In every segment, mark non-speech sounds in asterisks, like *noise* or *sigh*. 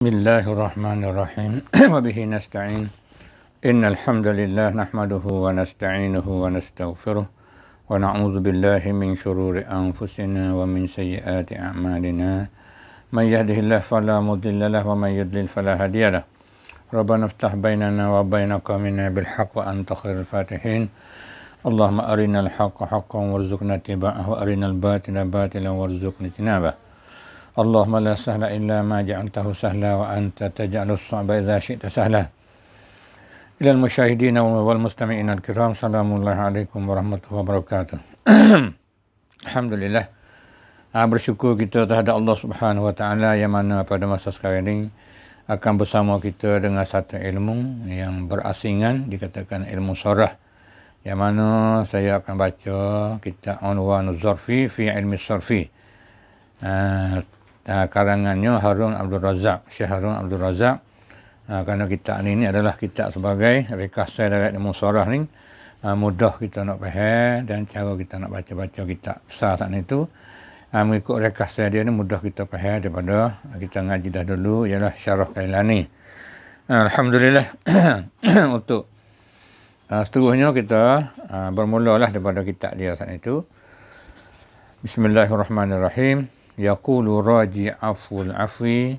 بسم الله الرحمن الرحيم وبه نستعين إن الحمد لله نحمده ونستعينه ونستغفره ونعوذ بالله من شرور أنفسنا ومن سيئات أعمالنا من يهده الله فلا مضل له ومن يضلل فلا هادي له ربنا افتح بيننا وبين قومنا بالحق وأنت خير الفاتحين اللهم أرنا الحق حقا وارزقنا اتباعه وأرنا الباطل باطلا وارزقنا اجتنابه اللهم لا سهل إلا ما جعلته سهلا وأنت تجعل الصعب إذا شئت سهلا إلى المشاهدين والمستمعين الكرام سلام الله عليكم ورحمة الله وبركاته الحمد لله عبر شكو kita terhadap subhanahu wa taala. yang mana pada masa sekarang ini akan bersama kita dengan satu ilmu yang berasingan dikatakan ilmu sorah yang mana saya akan baca kitab Unwanuz Zarfi fi ilmi Zarfi uh, ah, Ah, karangannya Harun Abdul Razak, Syekh Harun Abdul Razak. Uh, kerana kitab ni, ni adalah kita sebagai rekasa darat dan musarah ni. Uh, mudah kita nak faham dan cara kita nak baca-baca kita besar saat ni tu. Uh, mengikut rekasa dia ni mudah kita faham daripada kita ngaji dah dulu ialah syarah kailani. Uh, Alhamdulillah *coughs* untuk uh, seterusnya kita uh, bermulalah daripada kita dia saat itu. Bismillahirrahmanirrahim yaqulu raji aful Afwi,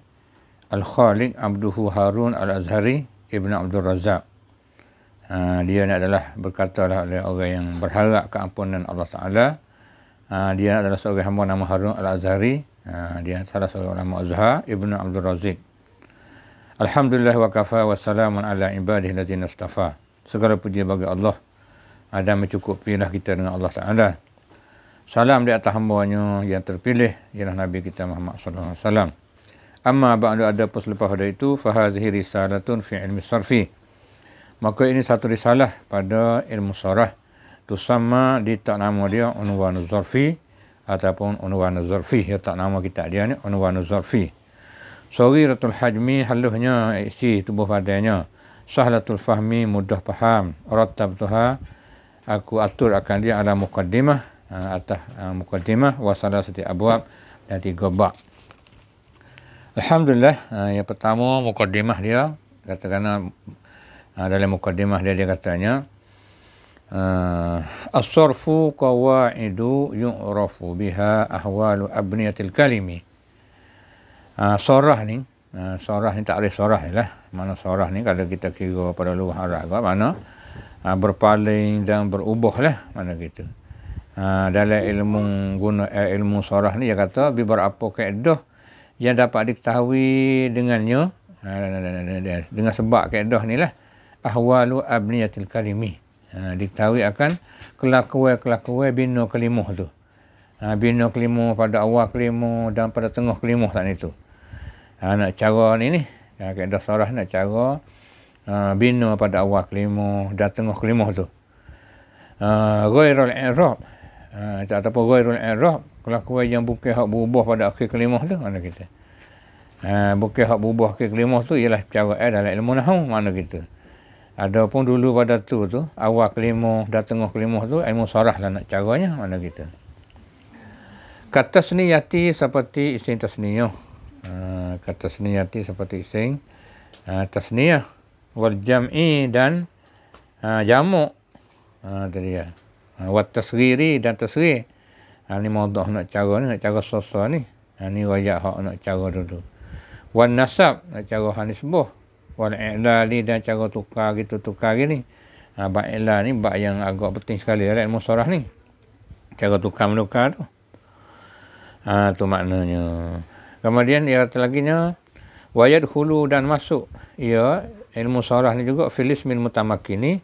al khaliq abduhu harun al azhari ibnu abdul razak uh, ha, dia ni adalah berkatalah oleh orang yang berharap keampunan Allah taala uh, dia adalah seorang hamba nama harun al azhari uh, ha, dia salah seorang ulama azhar ibnu abdul razik Alhamdulillah wa kafa wa salamun ala ibadih lazina Segala puji bagi Allah. Ada mencukupilah kita dengan Allah Ta'ala. Salam di atas hambanya yang terpilih ialah Nabi kita Muhammad sallallahu alaihi wasallam. Amma ba'du ada pun selepas pada itu fa hadhihi risalatun fi ilmi sarfi. Maka ini satu risalah pada ilmu sarah tu sama di tak nama dia unwan zarfi ataupun unwan zarfi ya tak nama kita dia ni unwan zarfi. Sawiratul hajmi haluhnya eh, isi tubuh badannya. Sahlatul fahmi mudah faham. Rattabtuha aku atur akan dia ala muqaddimah uh, atas uh, eh, mukadimah wasalah setiap abuab dan tiga bab. Alhamdulillah uh, yang pertama mukadimah dia katakan uh, dalam mukadimah dia dia katanya uh, as-sarfu qawaidu yu'rafu biha ahwalu abniyatil kalimi. Uh, sorah ni Uh, sorah ni tak ada sorah je lah. Mana sorah ni kalau kita kira pada luar arah mana. Uh, berpaling dan berubah lah. Mana gitu. Ha, dalam ilmu guna eh, ilmu sorah ni dia kata bi berapa kaedah yang dapat diketahui dengannya ha, dengan sebab kaedah ni lah ahwalu abniyatil kalimi ha, diketahui akan kelakuan-kelakuan bina kelimuh tu ha, bina kelimuh pada awal kelimuh dan pada tengah kelimuh tak ni tu ha, nak cara ni ni ha, kaedah sorah nak cara ha, bina pada awal kelimuh dan tengah kelimuh tu ha, gairul i'rab Ha, tak tahu apa orang yang roh. Kalau aku yang bukan hak berubah pada akhir kelima tu. Mana kita? Ha, bukan hak berubah akhir kelima tu. Ialah cara eh, dalam ilmu nahu. Mana kita? Ada pun dulu pada tu tu. Awal kelima dan tengah kelima tu. Ilmu sarah lah nak caranya. Mana kita? Kata seni seperti isin tasniyah. Uh, kata seni seperti isin uh, ha, tasniyah. Wal jam'i dan uh, ha, jamuk. Uh, tadi ya wat ha, tasriri dan tasri. Ha, ni modoh nak cara ni, nak cara sosa ni. Ha, ni wajak hak nak cara dulu. Wan nasab, nak cara hak ni sembuh. Wan i'lali dan cara tukar gitu, tukar gini. Ha, bak i'la ni bak yang agak penting sekali lah ilmu surah ni. Cara tukar menukar tu. Ha, tu maknanya. Kemudian ia terlaginya, wayad hulu dan masuk. Ia ilmu surah ni juga, filis min mutamakini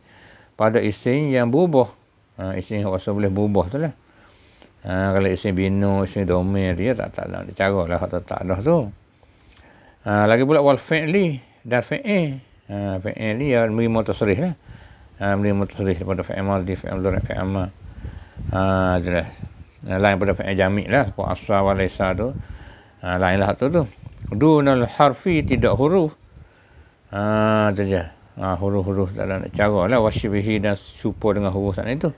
pada isin yang bubuh Ha, isteri rasa boleh berubah tu lah. Ha, kalau isteri bina, isteri domain dia tak tak ada cara lah tak tak ada tu. Ha, lagi pula wal fi'li dan fi'i. Ha, fi'i ni ya menerima tasrih lah. Ha, menerima tasrih daripada fi'i maldi, fi'i mdurat, fi'i amma. Ha, tu lah. Lain pada fi'i jami' lah. Sebab asa wa laisa tu. Ha, lain lah tu tu. Dunal harfi tidak huruf. Ha, tu je ha, huruf-huruf tak ada nak cara lah wasyibihi dan syupur dengan huruf sana itu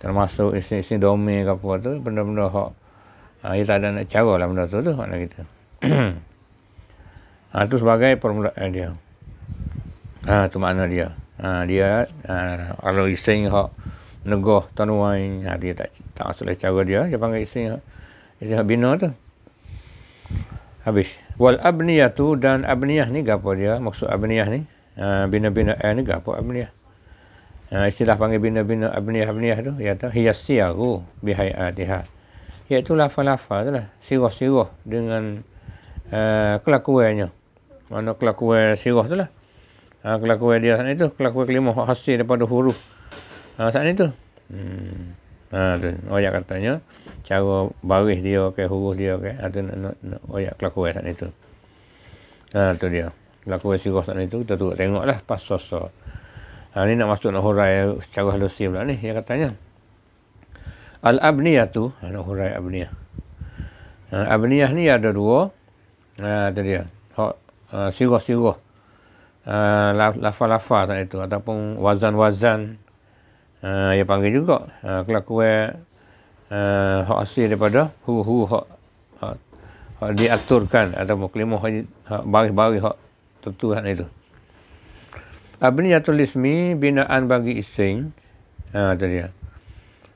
termasuk isi-isi domain ke apa tu benda-benda hak ha, ah, dia tak ada nak cara lah benda tu tu makna kita ha, *clears throat* tu sebagai permulaan dia ha, tu makna dia ha, dia ha, kalau isi hak negoh tanuai ha, dia tak tak masuklah cara dia dia panggil isi isi hak bina tu habis wal abniyatu dan abniyah ni apa dia maksud abniyah ni Ah, bina-bina air ni gapo abniyah. Uh, istilah panggil bina-bina abniah-abniah tu ya iaitu hiyasiyahu bihayatiha. Iaitu lafa-lafa tu lah. Sirah-sirah dengan uh, kelakuannya. Mana kelakuan sirah tu lah. Uh, kelakuan dia sana itu. Kelakuan kelima hasil daripada huruf. Uh, saat itu. Hmm. Ha, tu. Oyak katanya. Cara baris dia ke okay, huruf dia ke. Okay. Itu nak, oyak kelakuan saat itu. Ha, tu dia. Laku sirah tak itu kita tengok tengoklah pas sosa. Ha ni nak masuk nak hurai secara halusi pula ni dia katanya. Al abniyah tu ha, nak hurai abniyah. Ha, abniyah ni ada dua. Ha tu dia. Hak sirah-sirah. Ha, ha, ha lafa-lafa tak itu ataupun wazan-wazan. Ha dia panggil juga. Ha kelakuan Uh, hak asli daripada hu hu hak hak diaturkan atau muklimah hak baris-baris hak tertuhan itu. Abni yatul ismi binaan bagi ising. Ha dia.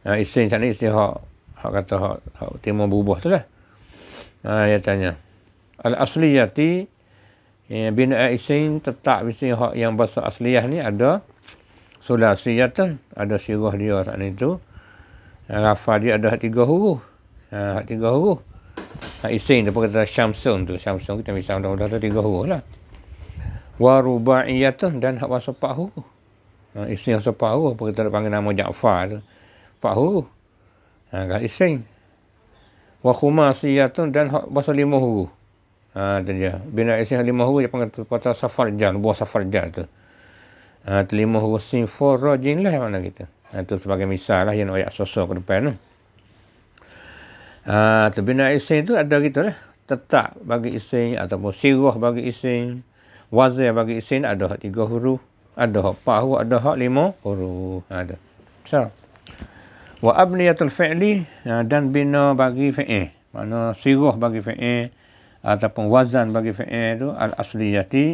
Ha ising sana ising hak hak kata hak, hak timur berubah tu lah. Ha ya tanya. Al asliyati ya, bina ising tetap ising hak yang bahasa asliyah ni ada sulah sulasiyatan, ada sirah dia sana itu. Ha, Rafa dia ada hak tiga huruf. Ha hak tiga huruf. Ha ising dia kata syamsun tu, syamsun kita misal dah dah tiga huruf lah wa rubaiyatan dan hak bahasa Pak Hu. Ha, isteri bahasa Pak apa kita nak panggil nama Ja'far pahu, Pak Hu. Ha, kat isteri. Wa khumasiyatan dan hak bahasa lima huru. Ha, tu dia. Bina isteri hak lima huru, dia panggil tempatan Safarjan, buah Safarjan tu. Ha, tu lima huru sinfor rajin lah mana kita. Ha, tu sebagai misal lah yang ayat sosok ke depan tu. Ha, tu bina isteri tu ada gitu lah. Tetap bagi isteri ataupun sirah bagi isteri wazir bagi isin ada hak tiga huruf ada hak empat huruf ada hak lima huruf ha, ada so wa abniyatul fi'li ha, dan bina bagi fi'il mana sirah bagi fi'il ataupun wazan bagi fi'il itu al asliyati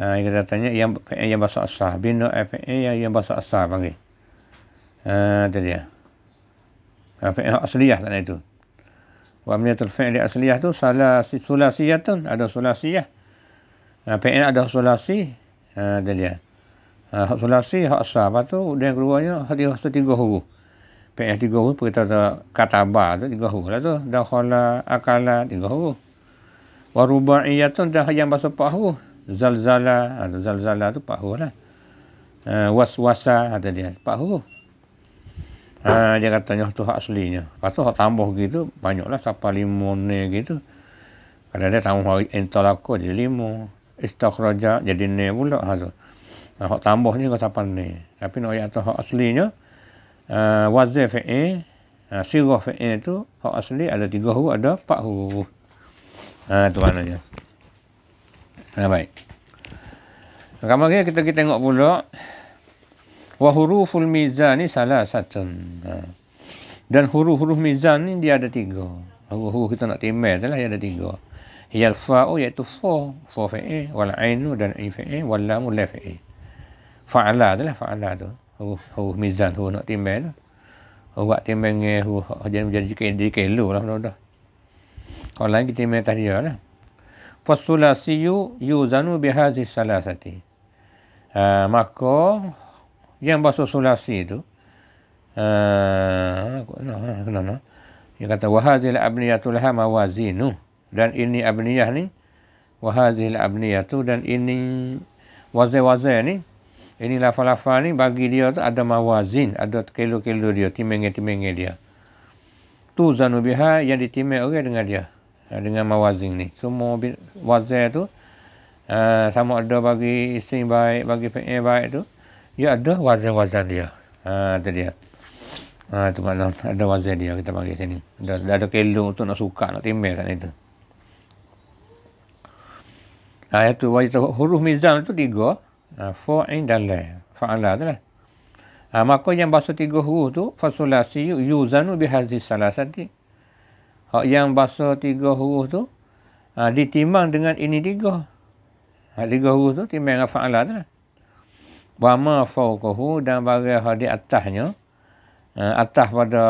ah ha, kita tanya yang fi'il yang bahasa asal bina eh, fi'il yang yang bahasa asal bagi ah uh, dia fi'il asliyah tadi itu wa abniyatul fi'li asliyah tu salah sulasiyatun ada sulasiyah Ha, ah, PN ada isolasi. Ha, ada ah, dia. Ha, isolasi, ah, hak asal. Lepas tu, yang keduanya, hak dia rasa tiga huru. PN tiga huru, pergi tahu kata bar tu, tiga huru lah tu. Dahola, akala, tiga huru. Warubaiyah tu, dah yang bahasa empat huru. Zalzala, ha, zalzala tu empat huru lah. Ha, waswasa, ada dia. Empat huru. Ha, dia katanya tu hak aslinya. Lepas tu, hak tambah gitu, banyaklah. Sapa limun gitu. Kadang-kadang tambah entah lakuk, jadi limun istakhraja jadi ni pula ha tu. Nah, ha, hak tambah ni kau sapan ni. Tapi nak ayat tu hak aslinya uh, wazir fi'i uh, ha, sirah fi'i tu hak asli ada tiga huruf ada empat huruf. Ha uh, tu mana je. Nah, baik. Kamu lagi kita, kita tengok pula wa huruful mizan salah satu. Ha. Dan huruf-huruf mizan ni dia ada tiga. Huruf-huruf kita nak timbal lah dia ada tiga hiyal fa'u iaitu fa fa fa'i wal ainu dan ain fa'i wal lamu la fa'i fa'ala adalah fa'ala tu huruf huruf mizan huruf nak timbang tu huruf buat timbang ni huruf jadi menjadi jadi kelo lah dah kalau lain kita minta dia lah kan. fasulasiyu yuzanu bihazi salasati uh, maka yang bahasa sulasi tu uh, no, no, no. dia kata wahazil abniyatul hama wazinuh dan ini abniyah ni wa hadhil abniyah tu dan ini wazir-wazir ni ini lafal-lafal ni bagi dia tu ada mawazin ada kilo-kilo dia timeng-timeng dia tu zanubiha yang ditimeng orang dengan dia ha, dengan mawazin ni semua wazir tu uh, sama ada bagi isteri baik bagi pengen baik tu ya ada wazir-wazir dia ha tu dia ha tu makna ada wazir dia kita panggil sini ada ada kilo untuk nak suka nak timeng kat itu. Ayat tu wajib tahu huruf mizan tu tiga. Ha, for in dan la. Fa'ala tu lah. Ha, maka yang bahasa tiga huruf tu. Fasulasi yuzanu bihazi salasati. Ha, yang bahasa tiga huruf tu. Ha, ditimbang dengan ini tiga. Ha, tiga huruf tu timbang dengan fa'ala tu lah. Wa ma fawqahu dan bagai hadi atasnya. Ha, atas pada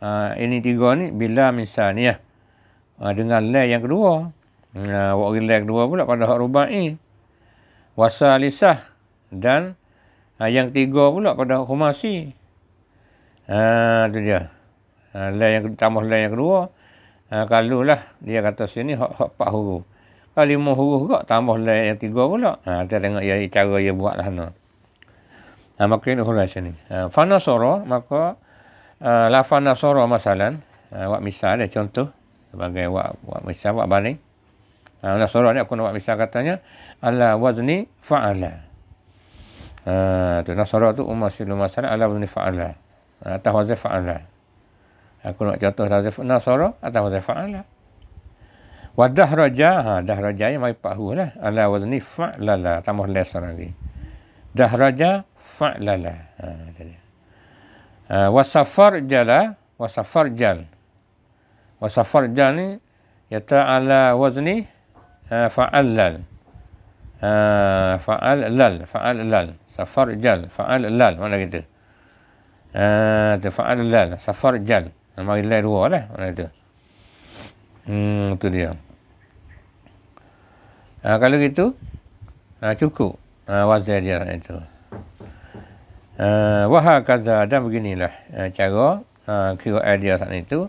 ha, ini tiga ni. Bila misalnya. Ha, dengan la yang kedua. Nah, hmm, wak gila kedua pula pada hak rubai. Wasa dan ha, yang ketiga pula pada hak humasi. Ha, ah, itu dia. Ha, ah, lain yang tambah lain yang kedua. Ha, kalau lah dia kata sini hak hak empat huruf. Kalau lima huruf juga tambah lain yang tiga pula. Ha, kita tengok ya, cara dia buat lah. Ha, maka ini hulai sini. Ha, fana soro, maka ha, la fana soro masalan. Ha, wak misal dia contoh. Sebagai wak, wak misal, wak baling. Ha, dalam surah ni aku nak buat misal katanya Allah wazni fa'ala. Ha, tu dalam surah tu umma sinu masalah Allah wazni fa'ala. Ha, atas wazni fa'ala. Aku nak contoh atas wazni nasara atas wazni fa'ala. Wa raja, ha raja ni mai pahu lah Allah wazni fa'lala tambah la surah ni. Dahraja fa'lala. Ha tadi. Ha, wa safar jala wa safar jal. Wa safar jal ni yata ala wazni Ha, fa'allal ha, fa'allal fa'allal safarjal fa'allal mana kita ha, tu fa'allal jal. nama ilai dua lah mana kita hmm tu dia ha, kalau gitu ha, cukup ha, wazir dia lah itu Uh, waha kaza dan beginilah uh, cara uh, kira idea saat itu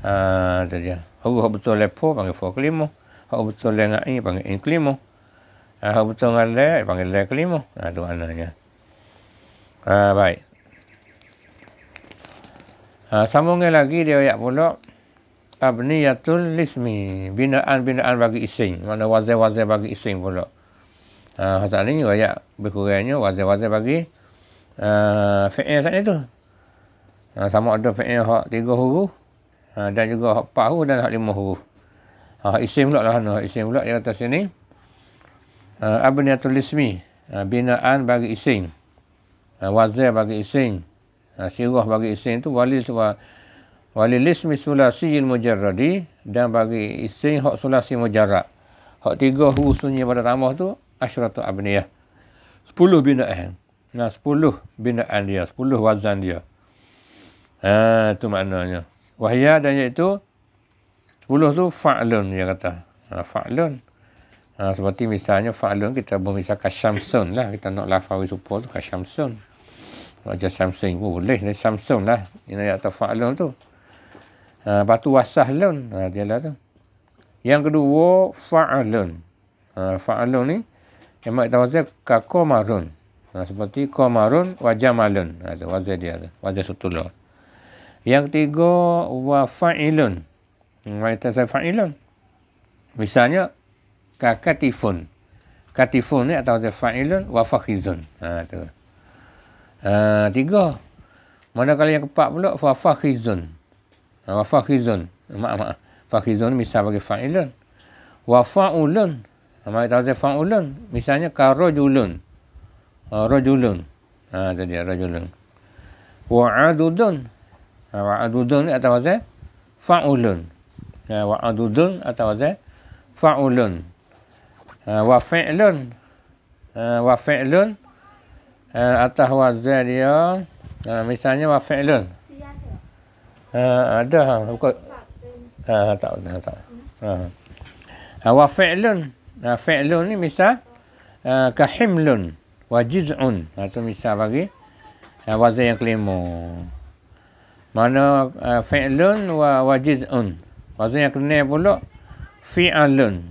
uh, tu dia huruf betul lepo panggil fokus lima hak betul dia nak ni panggil ini kelimo. Ah hak betul dengan dia panggil dia kelimo. Ah ha, tu ananya. Ah ha, baik. Ah ha, sambung lagi dia ayat pula abniyatul lismi binaan-binaan bagi ising mana wazir-wazir bagi ising pula ah uh, ni ayat berkurangnya wazir-wazir bagi ah uh, fi'il tadi tu sama ada fi'il hak tiga huruf uh, dan juga hak 4 huruf dan hak 5 huruf Ha, isim pula lah. Nah. Isim pula yang atas sini. Ha, Abniatul Ismi. Ha, ah, binaan bagi isim. Ha, wazir bagi isim. Ha, sirah bagi isim tu. Wali tu. Wali lismi sulasiin mujarradi. Dan bagi isim hak sulasi mujarrad. Hak tiga husunnya pada tamah tu. Ashratu Abniyah. Sepuluh binaan. Nah, sepuluh binaan dia. Sepuluh wazan dia. Ha, tu maknanya. Wahia dan iaitu Sepuluh tu fa'lun dia kata. Ha, fa'lun. Ha, seperti misalnya fa'lun kita boleh misalkan Shamsun lah. Kita nak lafawi supur tu kat Shamsun. Macam Shamsun pun boleh. Ini Shamsun lah. Ini ayat tu fa'lun tu. Ha, lepas tu wasahlun. Ha, dia lah tu. Yang kedua fa'lun. Ha, fa'lun ni. Yang maksud tahu saya kakomarun. Ha, seperti komarun wajamalun. Ha, wajah dia Wajah sutulah. Yang ketiga Wafa'ilun saya fa'ilun. Misalnya, katifun. Katifun ni atau fa'ilun wa fakhizun. Ha, tu. Ha, tiga. kali yang keempat pula, wa fakhizun. Ha, wa fakhizun. Maaf, maaf. Fakhizun misal bagi fa'ilun. Wa fa'ulun. Ha, Mayoritasan fa'ulun. Misalnya, karajulun. Ha, rajulun. Ha, tu dia, rajulun. Wa adudun. Ha, ni atau fa'ulun. Fa'ulun. Eh, wa adudun atau ze eh? faulun eh, wa fi'lun wa fi'lun atau wa zariya misalnya wa fi'lun ada ha, buka ah ha, ha, tak tak tak ha wa fi'lun fi'lun ni misal kahimlun wa jiz'un atau misal bagi wazan yang kelima mana uh, fi'lun wa wajiz'un Lepas tu yang kena pula fi'alun.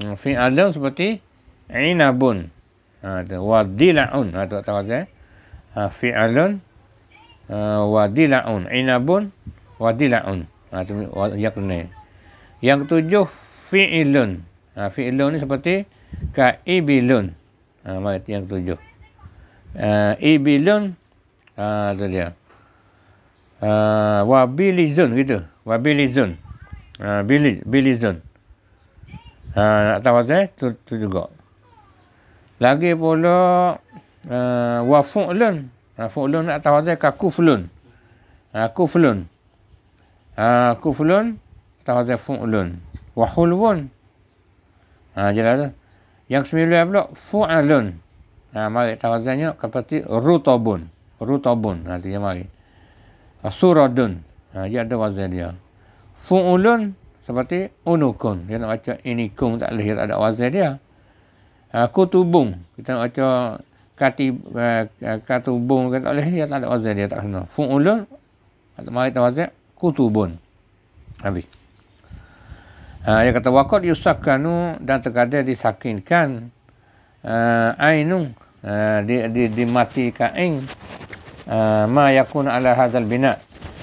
Hmm, fi'alun seperti inabun. Ha, wadilaun. Ha tu tak tahu saya. Ha fi'alun ha, wadilaun. Inabun wadilaun. Ha tu yang kena. Yang ketujuh fi'ilun. Ha fi'ilun ni seperti kaibilun. Ha mari yang ketujuh. Uh, ibilun ha tu dia. Uh, wabilizun gitu. Wabilizun. Wabilizun. Ah, Billy, Billy Zone. Ha, ah, nak tahu pasal eh? tu, tu juga. Lagi pula uh, ah, wa fu'lun. Ha, fu'lun nak tahu pasal ka kuflun. Ha, kuflun. Ha, kuflun tahu pasal fu'lun. Wa hulwun. Ha, jelas tu. Yang sembilan pula fu'alun. Ha, mari tahu pasalnya kepada rutabun. Rutabun. Nanti dia mari. Suradun. Ha, dia ada wazan dia fu'ulun seperti unukun. Dia nak baca inikum tak boleh. Tak ada wazir dia. Ha, kutubung. Kita nak baca kati, uh, katubung. Kita tak boleh. Dia tak ada wazir dia. Tak kena. Fu'ulun. Mari tak wazir. Kutubun. Habis. Ha, dia kata wakot yusakkanu dan terkadang disakinkan uh, ainu uh, di, di, dimatikan ing uh, ma yakun ala hazal bina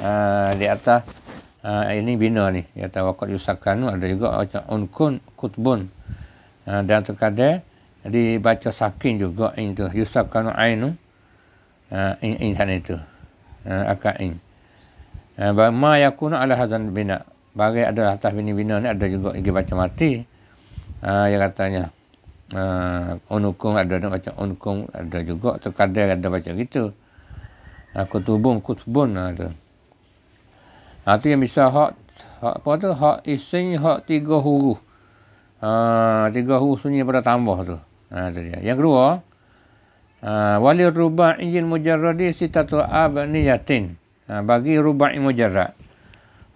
uh, di atas uh, ah, ini bina ni ya tawakkal yusakanu ada juga macam unkun kutbun uh, dan terkadang dibaca sakin juga ini tu yusakanu ainu uh, ah, in, insan itu uh, akain uh, ma yakuna ala hazan bina bagai adalah atas bina-bina ni ada juga yang baca mati uh, yang katanya uh, unukum ada ada macam unukum ada juga terkadang ada baca gitu uh, kutubun kutubun ada uh, Ha, yang bisa hak, hak apa tu? Hak isin, hak tiga huruf. Ha, tiga huruf sunyi pada tambah tu. Ha, tu dia. Yang kedua, ha, wali rubah injin mujarradi sitatu abni yatin. Ha, bagi rubah injin mujarrad.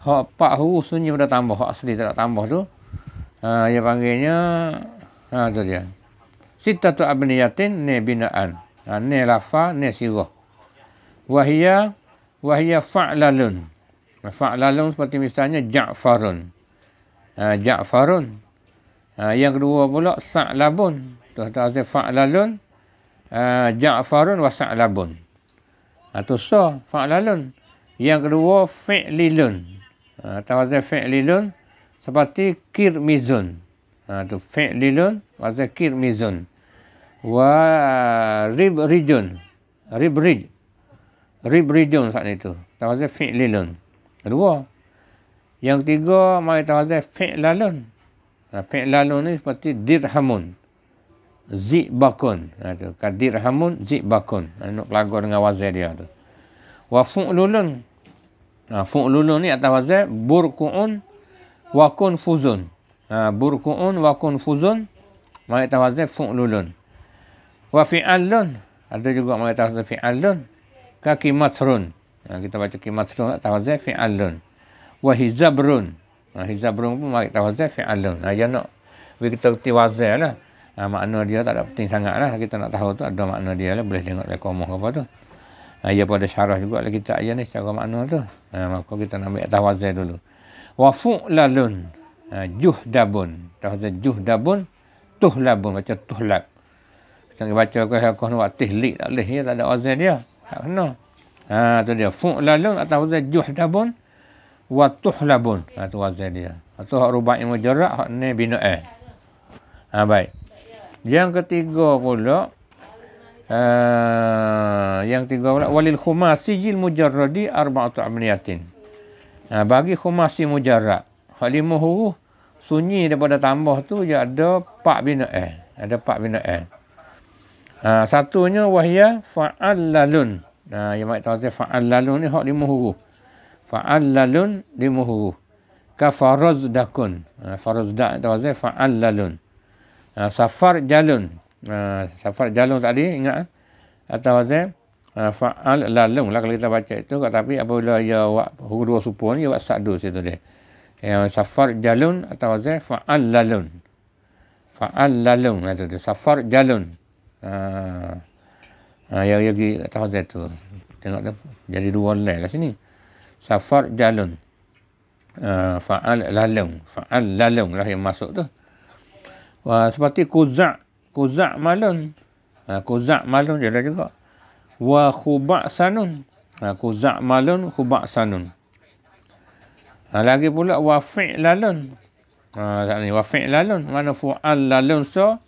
Hak empat huruf sunyi pada tambah. Hak asli tak tambah tu. Ha, yang panggilnya, ha, tu dia. Sitatu abni yatin, ni binaan. Ha, ni lafa, ni sirah. Wahia, wahia fa'lalun. Wahia fa'lalun. Fa'lalum seperti misalnya Ja'farun. Ha, Ja'farun. Ha, yang kedua pula Sa'labun. Tuan-tuan kata Fa'lalun. Ha, Ja'farun wa Sa'labun. Itu ha, so Fa'lalun. Yang kedua Fi'lilun. Ha, Tuan-tuan kata Fi'lilun. Seperti Kirmizun. Itu ha, Fi'lilun. Maksudnya Kirmizun. Wa Ribrijun. Ribrij. Ribrijun saat itu. Tuan-tuan kata Fi'lilun. Kedua, yang ketiga mai tawaz fi'lalun. fi'lalun ni seperti dirhamun. Zibakun. Ha tu, kadirhamun zibakun. Anu pelago dengan waz dia tu. Wa fu'lulun. Ha fu'lulun ni atas waz burku'un wa kun fuzun. Ha burku'un wa kun fuzun. Mai tawaz fu'lulun. Wa fi'alun. Ada juga mai tawaz fi'alun. Kaki matrun kita baca kimatsu nak fi alun, Wa hizabrun. Ha, hizabrun pun mari tawazir fi'alun. Ha, dia nak bagi kita kerti wazir lah. Ha, makna dia tak ada penting sangat Kita nak tahu tu ada makna dia lah. Boleh tengok dari komoh apa tu. Ha, ia pada syarah juga lah kita ayah ni secara makna tu. Ha, maka kita nak ambil tawazir dulu. Wa lalun, Ha, juhdabun. Tawazir juhdabun. Tuhlabun. Macam tuhlab. Kita nak baca kau-kau ni buat tihlik tak boleh. Ya, tak ada wazir dia. Tak kena. No. Ha tu dia fu'lalun atau wazan juhdabun wa tuhlabun. Ha tu wazan dia. Atau hak rubai mujarrad hak ni bina'ah. Ha baik. Yang ketiga pula Uh, yang ketiga pula walil khumasi jil mujarradi arba'atu amniyatin uh, bagi khumasi mujarrad hak lima huruf sunyi daripada tambah tu dia ada pak bina eh ada pak bina ha, eh uh, satunya wahya fa'allalun Nah, yang mak tahu fa'al lalun ni hak lima huruf. Fa'al lalun lima huruf. Ka farazdakun. Ha, farazdak tahu saya fa'al lalun. Ha, safar jalun. Ha, safar jalun tadi ingat. Eh? Atau saya ha, fa'al lalun lah kalau kita baca itu. Tapi apabila ia buat huruf supun, ia buat sadu situ dia. Ya, safar jalun atau saya fa'al lalun. Fa'al lalun. Itu dia. Safar jalun. Ha. Ha, yang pergi kat Tahazir tu. Tengok tu. Jadi dua lain kat sini. Safar jalun. Uh, fa'al lalung. Fa'al lalung lah yang masuk tu. Wah, ha, seperti kuzak. Kuzak malun. Ha, kuzak malun je lah juga. Wa khubak sanun. Ha, kuzak malun, khubak sanun. Ha, lagi pula, wa fi' lalun. Ha, ni, wa fi' lalun. Mana fu'al lalun so.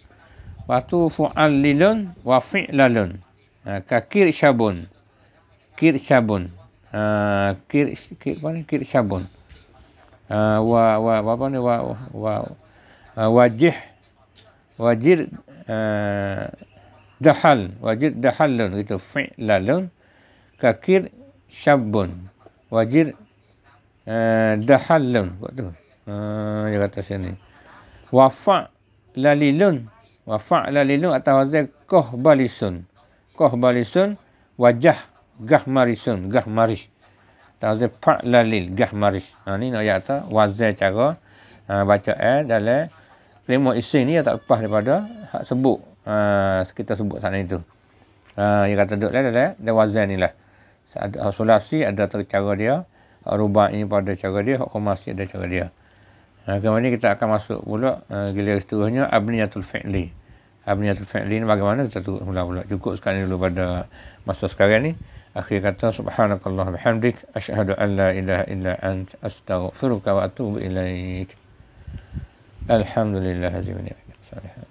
Lepas tu, fu'al lilun, wa fi' Lalun. Ah, kakir sabun, kir sabun, uh, ah, kir kir apa ni kir sabun, uh, ah, wa wa apa ni wa wa wajih wajir uh, dahal wajir dahal dahalun itu fi'lalun kakir sabun, wajir dahal dahalun buat tu uh, dia kata sini wafa lalilun wafa lalilun atau wazir koh balisun Kohbalisun wajah gahmarisun gahmarish. tak? pak lalil gahmarish. Ha, ni nak yata wazir cara ha, baca eh dalam lima isi ni tak lepas daripada hak sebut. Ha, kita sebut sana itu. Ha, dia kata dok lah dalam dia wazir ni lah. Ada asolasi, ada cara dia. Hak rubah ini pada cara dia. Hak komasi ada cara dia. Ha, kemudian kita akan masuk pula uh, ha, gila seterusnya. Abniyatul fi'li abniyatul fi'lin bagaimana kita tu mula-mula cukup sekali dulu pada masa sekarang ni akhir kata subhanakallah bihamdik asyhadu an la ilaha illa ant astaghfiruka wa atubu ilaik alhamdulillahi rabbil alamin